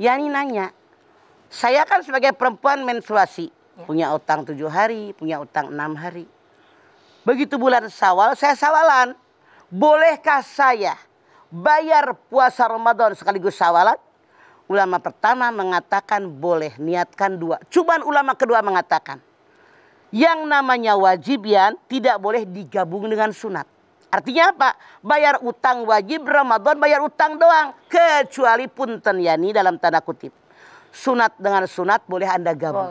Yani nanya, saya kan sebagai perempuan menstruasi, ya. punya utang tujuh hari, punya utang enam hari. Begitu bulan sawal, saya sawalan. Bolehkah saya bayar puasa Ramadan sekaligus sawalan? Ulama pertama mengatakan boleh, niatkan dua. Cuman ulama kedua mengatakan, yang namanya wajibian tidak boleh digabung dengan sunat. Artinya apa? Bayar utang wajib Ramadan, bayar utang doang. Kecuali pun ya dalam tanda kutip. Sunat dengan sunat boleh Anda gabung.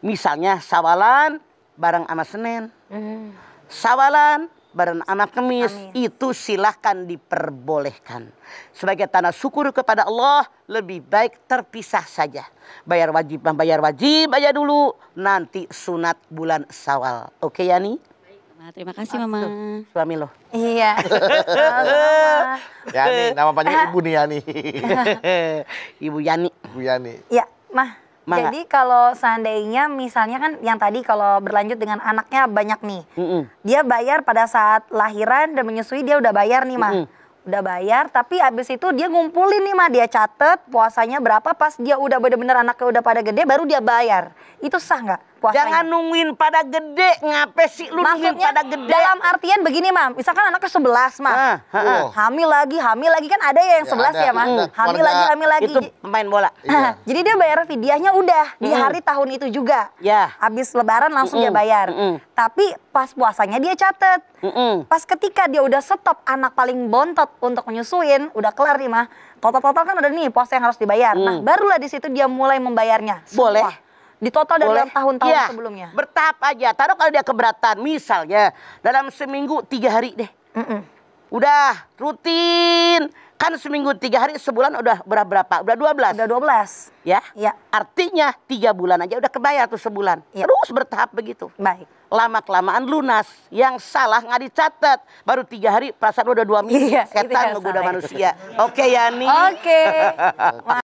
Misalnya sawalan bareng anak Senin. Mm. Sawalan bareng anak kemis Amin. itu silahkan diperbolehkan. Sebagai tanda syukur kepada Allah lebih baik terpisah saja. Bayar wajib, bayar wajib, aja dulu. Nanti sunat bulan sawal. Oke okay, Yani? Nah, terima kasih Mama. suami lo. Iya. Ya nih, nama panjang Ibu nih Yani. Ibu Yani. Ibu Yani. Iya, Mah. Ma, Jadi kalau seandainya misalnya kan yang tadi kalau berlanjut dengan anaknya banyak nih. Mm -mm. Dia bayar pada saat lahiran dan menyusui dia udah bayar nih, Mah. Mm -mm udah bayar tapi abis itu dia ngumpulin nih mah dia catet puasanya berapa pas dia udah bener-bener anaknya udah pada gede baru dia bayar itu sah nggak Jangan nungguin pada gede, ngapain sih lu Maksudnya, nungguin pada gede? dalam artian begini, Mam. Misalkan anaknya 11, Mam. Ah, ah, ah. Oh. Hamil lagi, hamil lagi kan ada ya yang 11 ya, ada, ya Mam. Hamil lagi, hamil lagi. Itu pemain bola. Iya. Jadi dia bayar fidyahnya udah mm. di hari tahun itu juga. Ya. Habis lebaran langsung mm -mm. dia bayar. Mm -mm. Tapi pas puasanya dia catet. Mm -mm. Pas ketika dia udah stop anak paling bontot untuk menyusuin, udah kelar nih mah. Total-total kan ada nih puasa yang harus dibayar. Nah, mm. Nah, barulah di situ dia mulai membayarnya. Semua. Boleh di total dari dalam tahun-tahun ya, sebelumnya. Bertahap aja. Taruh kalau dia keberatan, misalnya dalam seminggu tiga hari deh. Mm -mm. Udah rutin. Kan seminggu tiga hari, sebulan udah berapa? berapa Udah 12. Udah 12. Ya? Ya. Artinya tiga bulan aja udah kebayar tuh sebulan. Ya. Terus bertahap begitu. Baik. Lama-kelamaan lunas. Yang salah nggak dicatat. Baru tiga hari, perasaan udah dua minggu. Iya, gitu Setan udah ya, manusia. Oke, okay, Yani. Oke. Okay.